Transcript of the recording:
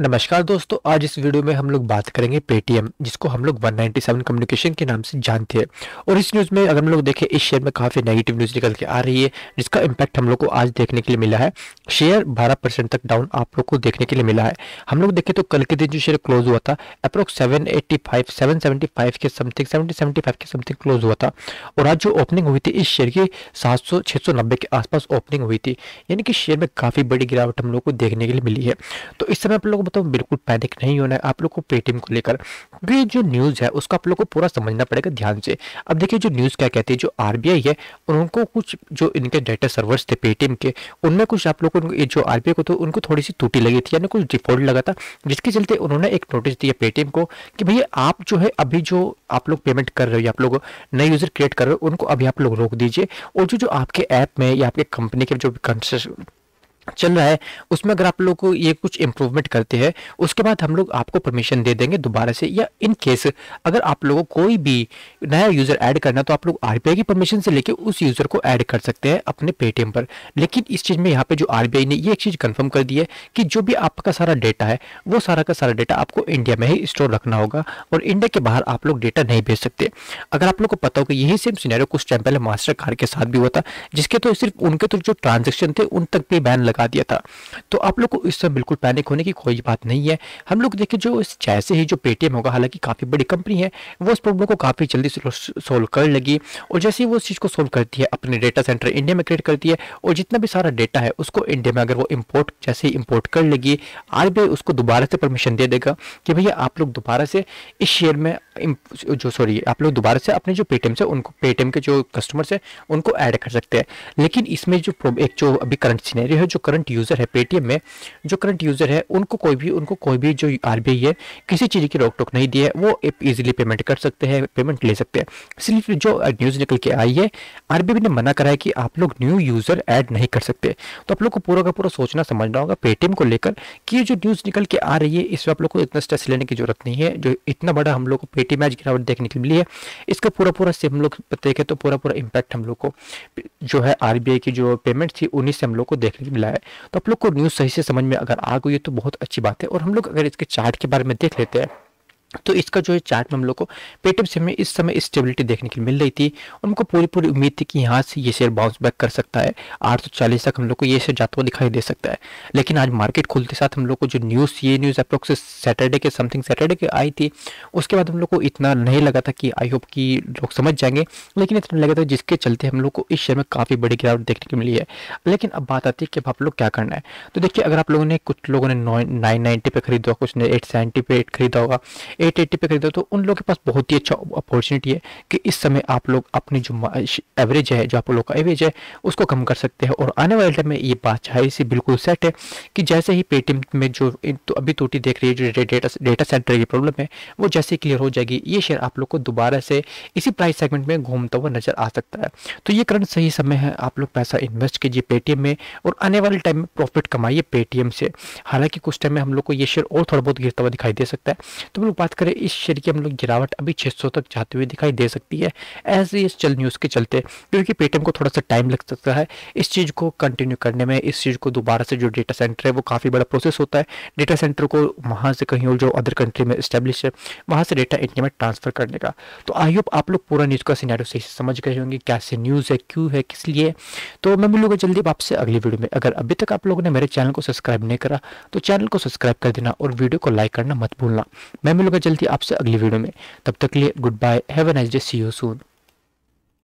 नमस्कार दोस्तों आज इस वीडियो में हम लोग बात करेंगे पेटीएम जिसको हम लोग 197 कम्युनिकेशन के नाम से जानते हैं और इस न्यूज़ में अगर हम लोग देखें इस शेयर में काफ़ी नेगेटिव न्यूज़ निकल के आ रही है जिसका इम्पैक्ट हम लोग को आज देखने के लिए मिला है शेयर 12 परसेंट तक डाउन आप लोग को देखने के लिए मिला है हम लोग देखें तो कल के दिन जो शेयर क्लोज हुआ था अप्रोक्स सेवन एट्टी के समथिंग सेवेंटी सेवेंटी के समथिंग क्लोज हुआ था और आज जो ओपनिंग हुई थी इस शेयर की सात सौ के आसपास ओपनिंग हुई थी यानी कि शेयर में काफ़ी बड़ी गिरावट हम लोग को देखने के लिए मिली है तो इस समय आप लोग मतलब बिल्कुल पैनिक नहीं होना है आप लोग को पेटीएम को लेकर क्योंकि जो न्यूज़ है उसको आप लोग को पूरा समझना पड़ेगा ध्यान से अब देखिए जो न्यूज़ क्या कहती है जो आर है उनको कुछ जो इनके डेटा सर्वर्स थे पेटीएम के उनमें कुछ आप लोग को जो आर को तो उनको थोड़ी सी टूटी लगी थी यानी कुछ डिफॉल्ट लगा था जिसके चलते उन्होंने एक नोटिस दिया पेटीएम को कि भैया आप जो है अभी जो आप लोग पेमेंट कर रहे हो आप लोग नए यूज़र क्रिएट कर रहे हो उनको अभी आप लोग रोक दीजिए और जो जो आपके ऐप में या आपके कंपनी के जो चल रहा है उसमें अगर आप लोग को ये कुछ इम्प्रूवमेंट करते हैं उसके बाद हम लोग आपको परमिशन दे देंगे दोबारा से या इन केस अगर आप लोगों को कोई भी नया यूज़र ऐड करना तो आप लोग आर की परमिशन से लेके उस यूज़र को ऐड कर सकते हैं अपने पेटीएम पर लेकिन इस चीज़ में यहाँ पे जो आर ने ये एक चीज़ कन्फर्म कर दी है कि जो भी आपका सारा डेटा है वो सारा का सारा डेटा आपको इंडिया में ही स्टोर रखना होगा और इंडिया के बाहर आप लोग डेटा नहीं भेज सकते अगर आप लोग को पता होगा यही सेम सिनेरियो कुछ टाइम पहले मास्टर कार्ड के साथ भी हुआ था जिसके तो सिर्फ उनके तो जो ट्रांजेक्शन थे उन तक भी बैन लगा लगा दिया था तो आप लोग को इससे बिल्कुल पैनिक होने की कोई बात नहीं है हम लोग देखिए जो जैसे ही जो पेटीएम होगा हालांकि काफ़ी बड़ी कंपनी है वो इस प्रॉब्लम को काफ़ी जल्दी सोल्व कर लगी और जैसे ही वो उस चीज़ को सोल्व करती है अपने डेटा सेंटर इंडिया में क्रिएट करती है और जितना भी सारा डेटा है उसको इंडिया में अगर वो इम्पोर्ट जैसे ही इम्पोर्ट कर लेगी आर उसको दोबारा से परमिशन दे देगा कि भैया आप लोग दोबारा से इस शेयर में जो सॉरी आप लोग दोबारा से अपने जो पेटीएम से उनको पेटीएम के जो कस्टमर्स हैं उनको ऐड कर सकते हैं लेकिन इसमें जो एक जो अभी करंट सीनेरियो है जो करंट यूज़र है पेटीएम में जो करंट यूज़र है उनको कोई भी उनको कोई भी जो आर है किसी चीज़ की रोक टोक नहीं दी है वो ईजिली पेमेंट कर सकते हैं पेमेंट ले सकते हैं सिर्फ जो न्यूज़ निकल के आई है आर ने मना करा है कि आप लोग न्यू यूज़र ऐड नहीं कर सकते तो आप लोग को पूरा का पूरा सोचना समझना होगा पेटीएम को लेकर कि जो न्यूज़ निकल के आ रही है इसमें आप लोग को इतना स्ट्रेस लेने की जरूरत नहीं है जो इतना बड़ा हम लोग को पेटीएम आज गिरावट देखने के लिए इसका पूरा पूरा से हम लोग देखें तो पूरा पूरा इम्पैक्ट हम लोग को जो है आर की जो पेमेंट थी उन्हीं से हम लोग को देखने को मिला मिला है तो आप लोग को न्यूज़ सही से समझ में अगर आ गई है तो बहुत अच्छी बात है और हम लोग अगर इसके चार्ट के बारे में देख लेते हैं तो इसका जो है चार्ट में हम लोग को पेटीएम से में इस समय स्टेबिलिटी देखने के लिए मिल रही थी और हमको पूरी पूरी उम्मीद थी कि यहाँ से ये शेयर बाउंस बैक कर सकता है 840 तक हम लोग को ये शेयर जाता हुआ दिखाई दे सकता है लेकिन आज मार्केट खुलते साथ हम लोग को जो न्यूज़ ये न्यूज़ अप्रोक्स सैटरडे के समथिंग सैटरडे के आई थी उसके बाद हम लोग को इतना नहीं लगा था कि आई होप कि लोग समझ जाएंगे लेकिन इतना लगा था जिसके चलते हम लोग को इस शेयर में काफ़ी बड़ी गिरावट देखने की मिली है लेकिन अब बात आती है कि अब आप लोग क्या करना है तो देखिए अगर आप लोगों ने कुछ लोगों ने नाइन नाइन्टी पे खरीदा कुछ ने एट सेवेंटी पे खरीदा होगा एट एट्टी पे खरीदा तो उन लोगों के पास बहुत ही अच्छा अपॉर्चुनिटी है कि इस समय आप लोग अपनी जो एवरेज है जो आप लोग का एवरेज है उसको कम कर सकते हैं और आने वाले टाइम में ये बात चाहिए सी बिल्कुल सेट है कि जैसे ही पेटीएम में जो तो अभी टूटी देख रही है जो डेटा डेटा सेंटर की प्रॉब्लम है वो जैसे क्लियर हो जाएगी ये शेयर आप लोग को दोबारा से इसी प्राइस सेगमेंट में घूमता हुआ नजर आ सकता है तो ये करंट सही समय है आप लोग पैसा इन्वेस्ट कीजिए पेटीएम में और आने वाले टाइम में प्रॉफिट कमाइए पेटीएम से हालांकि कुछ टाइम में हम लोग को ये शेयर और थोड़ा बहुत गिरता हुआ दिखाई दे सकता है तो हम लोग बात करें इस शेयर की हम लोग गिरावट अभी 600 तक जाते हुए दिखाई दे सकती है एज इस चल न्यूज़ के चलते क्योंकि पेटीएम को थोड़ा सा टाइम लग सकता है इस चीज़ को कंटिन्यू करने में इस चीज़ को दोबारा से जो डेटा सेंटर है वो काफ़ी बड़ा प्रोसेस होता है डेटा सेंटर को वहाँ से कहीं और जो अदर कंट्री में स्टेब्लिश है वहाँ से डेटा इंडिया में ट्रांसफ़र करने का तो आई होप आप लोग पूरा न्यूज़ का सीनारियो सही से समझ गए होंगे कैसे न्यूज़ है क्यों है किस लिए तो मैं मिलूंगा जल्दी आपसे अगली वीडियो में अगर अभी तक आप लोगों ने मेरे चैनल को सब्सक्राइब नहीं करा तो चैनल को सब्सक्राइब कर देना और वीडियो को लाइक करना मत भूलना मैं मिलूंगा चलती जल्दी आपसे अगली वीडियो में तब तक लिए goodbye have nice day see you soon